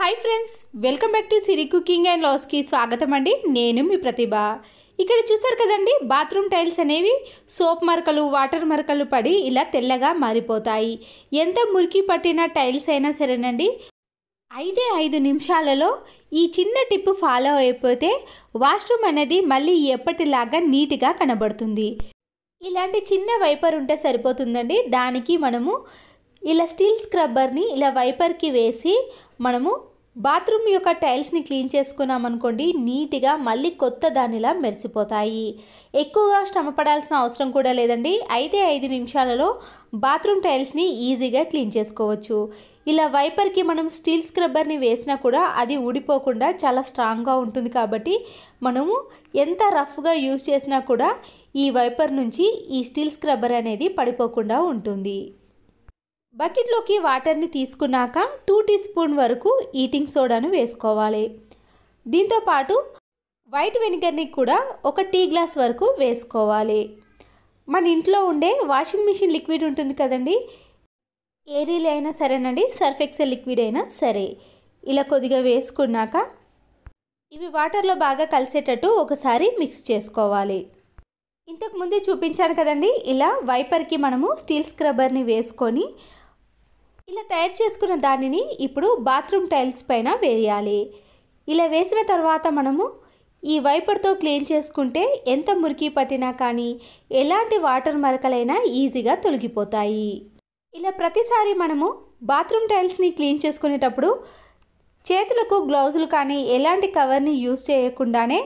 hi friends welcome back to Siri cooking and లాస్కి స్వాగతం అండి నేను మీ ప్రతిభ ఇక్కడ చూసారు కదండి బాత్రూమ్ టైల్స్ అనేవి సోప్ మరకలు వాటర్ మరకలు పడి ఇలా తెల్లగా మారిపోతాయి ఎంత మురికి పట్టిన టైల్స్ అయినా సరేనండి ఐదే ఐదు నిమిషాలలో ఈ చిన్న టిప్ ఫాలో అయిపోతే వాష్రూమ్ అనేది మళ్ళీ ఎప్పటిలాగా నీట్గా కనబడుతుంది ఇలాంటి చిన్న వైపర్ ఉంటే సరిపోతుందండి దానికి మనము ఇలా స్టీల్ స్క్రబ్బర్ని ఇలా వైపర్కి వేసి మనము బాత్రూమ్ యొక్క టైల్స్ని క్లీన్ చేసుకున్నామనుకోండి నీట్గా మళ్ళీ కొత్త దానిలా మెరిసిపోతాయి ఎక్కువగా శ్రమ పడాల్సిన అవసరం కూడా లేదండి అయితే ఐదు నిమిషాలలో బాత్రూమ్ టైల్స్ని ఈజీగా క్లీన్ చేసుకోవచ్చు ఇలా వైపర్కి మనం స్టీల్ స్క్రబ్బర్ని వేసినా కూడా అది ఊడిపోకుండా చాలా స్ట్రాంగ్గా ఉంటుంది కాబట్టి మనము ఎంత రఫ్గా యూజ్ చేసినా కూడా ఈ వైపర్ నుంచి ఈ స్టీల్ స్క్రబ్బర్ అనేది పడిపోకుండా ఉంటుంది బకెట్లోకి వాటర్ని తీసుకున్నాక టూ టీ స్పూన్ వరకు ఈటింగ్ సోడాను వేసుకోవాలి దీంతోపాటు వైట్ వెనిగర్ని కూడా ఒక టీ గ్లాస్ వరకు వేసుకోవాలి మన ఇంట్లో ఉండే వాషింగ్ మిషన్ లిక్విడ్ ఉంటుంది కదండి ఏరియల్ అయినా సరేనండి సర్ఫ్ ఎక్సెల్ లిక్విడ్ అయినా సరే ఇలా కొద్దిగా వేసుకున్నాక ఇవి వాటర్లో బాగా కలిసేటట్టు ఒకసారి మిక్స్ చేసుకోవాలి ఇంతకుముందే చూపించాను కదండి ఇలా వైపర్కి మనము స్టీల్ స్క్రబ్బర్ని వేసుకొని ఇలా తయారు చేసుకున్న దానిని ఇప్పుడు బాత్రూమ్ టైల్స్ పైన వేయాలి ఇలా వేసిన తర్వాత మనము ఈ వైపర్తో క్లీన్ చేసుకుంటే ఎంత మురికి పట్టినా కానీ ఎలాంటి వాటర్ మరకలైనా ఈజీగా తొలగిపోతాయి ఇలా ప్రతిసారి మనము బాత్రూమ్ టైల్స్ని క్లీన్ చేసుకునేటప్పుడు చేతులకు గ్లౌజులు కానీ ఎలాంటి కవర్ని యూజ్ చేయకుండానే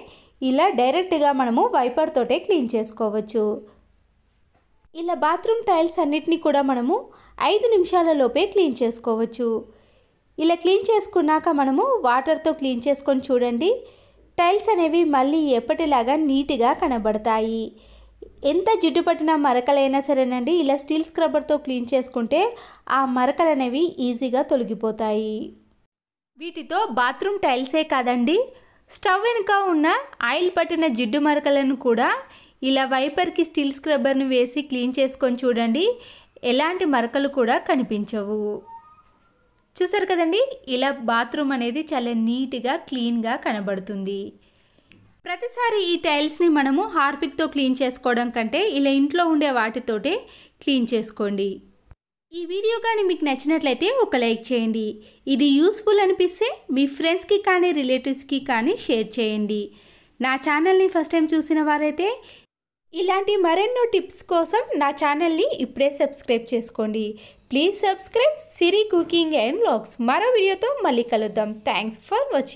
ఇలా డైరెక్ట్గా మనము వైపర్ తోటే క్లీన్ చేసుకోవచ్చు ఇలా బాత్రూమ్ టైల్స్ అన్నిటినీ కూడా మనము ఐదు నిమిషాల లోపే క్లీన్ చేసుకోవచ్చు ఇలా క్లీన్ చేసుకున్నాక మనము వాటర్తో క్లీన్ చేసుకొని చూడండి టైల్స్ అనేవి మళ్ళీ ఎప్పటిలాగా నీట్గా కనబడతాయి ఎంత జిడ్డు పట్టిన మరకలైనా సరేనండి ఇలా స్టీల్ స్క్రబ్బర్తో క్లీన్ చేసుకుంటే ఆ మరకలు అనేవి ఈజీగా తొలగిపోతాయి వీటితో బాత్రూమ్ టైల్సే కాదండి స్టవ్ వెనుక ఉన్న ఆయిల్ పట్టిన జిడ్డు మరకలను కూడా ఇలా వైపర్కి స్టీల్ స్క్రబ్బర్ని వేసి క్లీన్ చేసుకొని చూడండి ఎలాంటి మరకలు కూడా కనిపించవు చూసారు కదండి ఇలా బాత్రూమ్ అనేది చాలా నీట్గా క్లీన్గా కనబడుతుంది ప్రతిసారి ఈ టైల్స్ని మనము హార్పిక్తో క్లీన్ చేసుకోవడం కంటే ఇలా ఇంట్లో ఉండే వాటితోటే క్లీన్ చేసుకోండి ఈ వీడియో కానీ మీకు నచ్చినట్లయితే ఒక లైక్ చేయండి ఇది యూస్ఫుల్ అనిపిస్తే మీ ఫ్రెండ్స్కి కానీ రిలేటివ్స్కి కానీ షేర్ చేయండి నా ఛానల్ని ఫస్ట్ టైం చూసిన వారైతే ఇలాంటి మరెన్నో టిప్స్ కోసం నా ఛానల్ని ఇప్పుడే సబ్స్క్రైబ్ చేసుకోండి please subscribe Siri cooking and vlogs మరో వీడియోతో మళ్ళీ కలుద్దాం థ్యాంక్స్ ఫర్ వాచింగ్